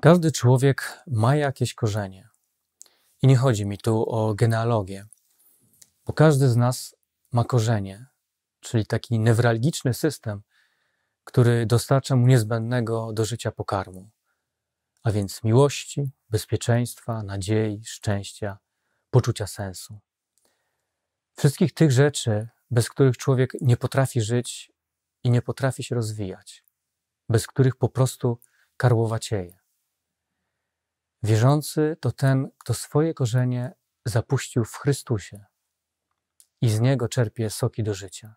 Każdy człowiek ma jakieś korzenie. I nie chodzi mi tu o genealogię, bo każdy z nas ma korzenie, czyli taki newralgiczny system, który dostarcza mu niezbędnego do życia pokarmu, a więc miłości, bezpieczeństwa, nadziei, szczęścia, poczucia sensu. Wszystkich tych rzeczy, bez których człowiek nie potrafi żyć i nie potrafi się rozwijać, bez których po prostu karłowacieje. Wierzący to ten, kto swoje korzenie zapuścił w Chrystusie i z niego czerpie soki do życia.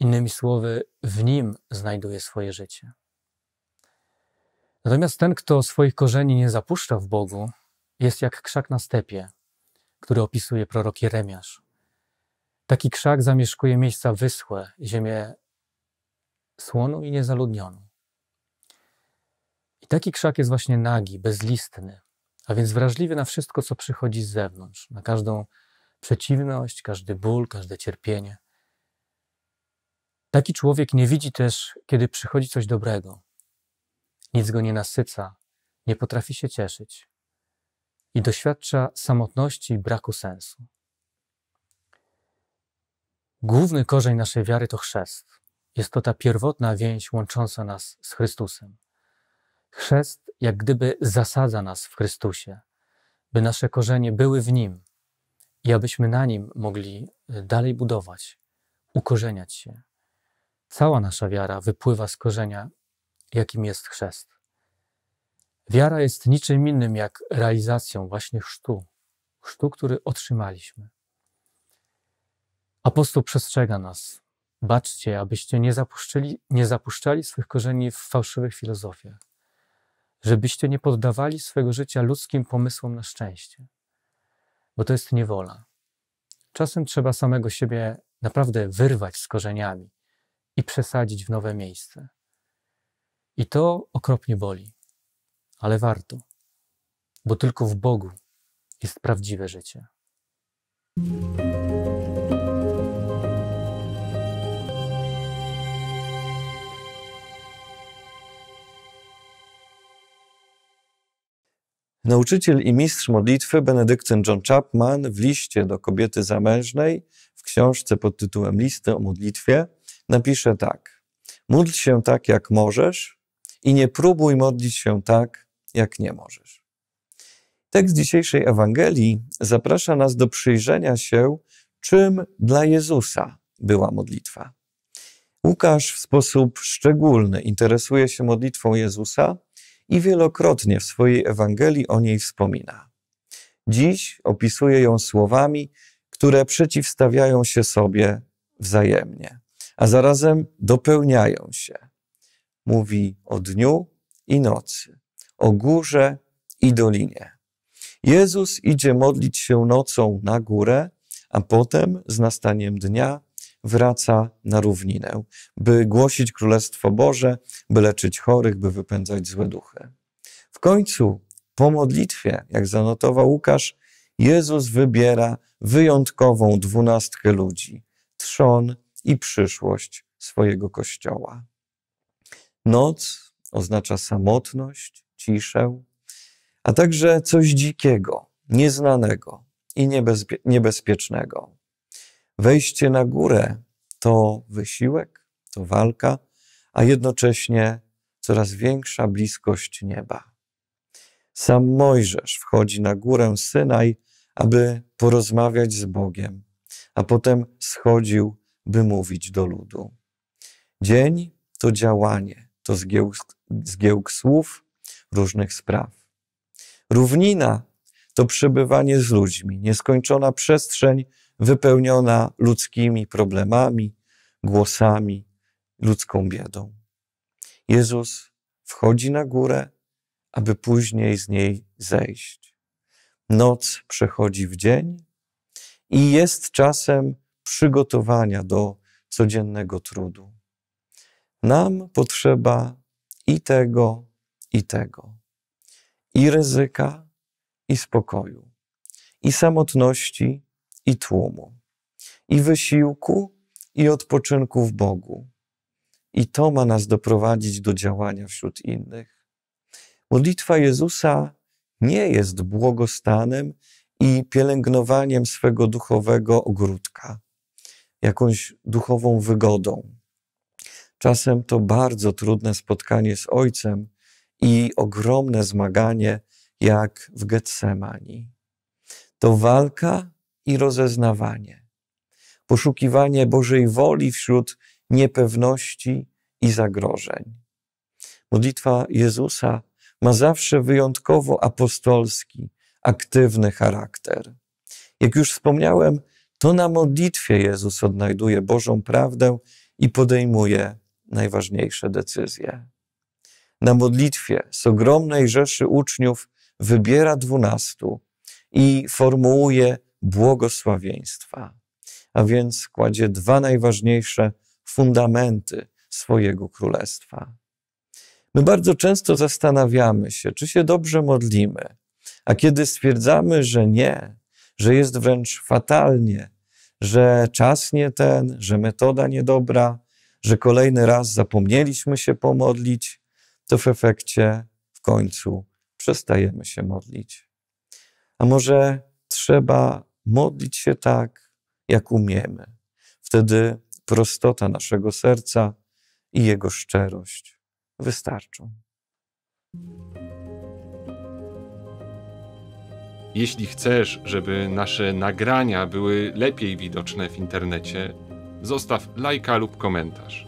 Innymi słowy, w nim znajduje swoje życie. Natomiast ten, kto swoich korzeni nie zapuszcza w Bogu, jest jak krzak na stepie, który opisuje prorok Jeremiasz. Taki krzak zamieszkuje miejsca wyschłe, ziemię słoną i niezaludnioną taki krzak jest właśnie nagi, bezlistny, a więc wrażliwy na wszystko, co przychodzi z zewnątrz, na każdą przeciwność, każdy ból, każde cierpienie. Taki człowiek nie widzi też, kiedy przychodzi coś dobrego. Nic go nie nasyca, nie potrafi się cieszyć i doświadcza samotności i braku sensu. Główny korzeń naszej wiary to chrzest. Jest to ta pierwotna więź łącząca nas z Chrystusem. Chrzest jak gdyby zasadza nas w Chrystusie, by nasze korzenie były w Nim i abyśmy na Nim mogli e, dalej budować, ukorzeniać się. Cała nasza wiara wypływa z korzenia, jakim jest chrzest. Wiara jest niczym innym jak realizacją właśnie chrztu, chrztu, który otrzymaliśmy. Apostoł przestrzega nas. Baczcie, abyście nie, nie zapuszczali swych korzeni w fałszywych filozofiach żebyście nie poddawali swojego życia ludzkim pomysłom na szczęście, bo to jest niewola. Czasem trzeba samego siebie naprawdę wyrwać z korzeniami i przesadzić w nowe miejsce. I to okropnie boli, ale warto, bo tylko w Bogu jest prawdziwe życie. Nauczyciel i mistrz modlitwy Benedyktyn John Chapman w liście do kobiety zamężnej w książce pod tytułem Listy o modlitwie napisze tak. Módl się tak, jak możesz i nie próbuj modlić się tak, jak nie możesz. Tekst dzisiejszej Ewangelii zaprasza nas do przyjrzenia się, czym dla Jezusa była modlitwa. Łukasz w sposób szczególny interesuje się modlitwą Jezusa, i wielokrotnie w swojej Ewangelii o niej wspomina. Dziś opisuje ją słowami, które przeciwstawiają się sobie wzajemnie, a zarazem dopełniają się. Mówi o dniu i nocy, o górze i dolinie. Jezus idzie modlić się nocą na górę, a potem z nastaniem dnia wraca na równinę, by głosić Królestwo Boże, by leczyć chorych, by wypędzać złe duchy. W końcu, po modlitwie, jak zanotował Łukasz, Jezus wybiera wyjątkową dwunastkę ludzi, trzon i przyszłość swojego kościoła. Noc oznacza samotność, ciszę, a także coś dzikiego, nieznanego i niebezpiecznego. Wejście na górę to wysiłek, to walka, a jednocześnie coraz większa bliskość nieba. Sam Mojżesz wchodzi na górę Synaj, aby porozmawiać z Bogiem, a potem schodził, by mówić do ludu. Dzień to działanie, to zgiełk, zgiełk słów, różnych spraw. Równina to przebywanie z ludźmi, nieskończona przestrzeń wypełniona ludzkimi problemami, głosami, ludzką biedą. Jezus wchodzi na górę, aby później z niej zejść. Noc przechodzi w dzień i jest czasem przygotowania do codziennego trudu. Nam potrzeba i tego, i tego, i ryzyka, i spokoju, i samotności, i tłumu, i wysiłku, i odpoczynku w Bogu. I to ma nas doprowadzić do działania wśród innych. Modlitwa Jezusa nie jest błogostanem i pielęgnowaniem swego duchowego ogródka, jakąś duchową wygodą. Czasem to bardzo trudne spotkanie z Ojcem i ogromne zmaganie, jak w Getsemani. To walka i rozeznawanie, poszukiwanie Bożej woli wśród niepewności i zagrożeń. Modlitwa Jezusa ma zawsze wyjątkowo apostolski, aktywny charakter. Jak już wspomniałem, to na modlitwie Jezus odnajduje Bożą prawdę i podejmuje najważniejsze decyzje. Na modlitwie z ogromnej rzeszy uczniów wybiera dwunastu i formułuje błogosławieństwa. A więc kładzie dwa najważniejsze fundamenty swojego królestwa. My bardzo często zastanawiamy się, czy się dobrze modlimy, a kiedy stwierdzamy, że nie, że jest wręcz fatalnie, że czas nie ten, że metoda niedobra, że kolejny raz zapomnieliśmy się pomodlić, to w efekcie w końcu przestajemy się modlić. A może trzeba modlić się tak, jak umiemy. Wtedy prostota naszego serca i jego szczerość wystarczą. Jeśli chcesz, żeby nasze nagrania były lepiej widoczne w internecie, zostaw lajka lub komentarz.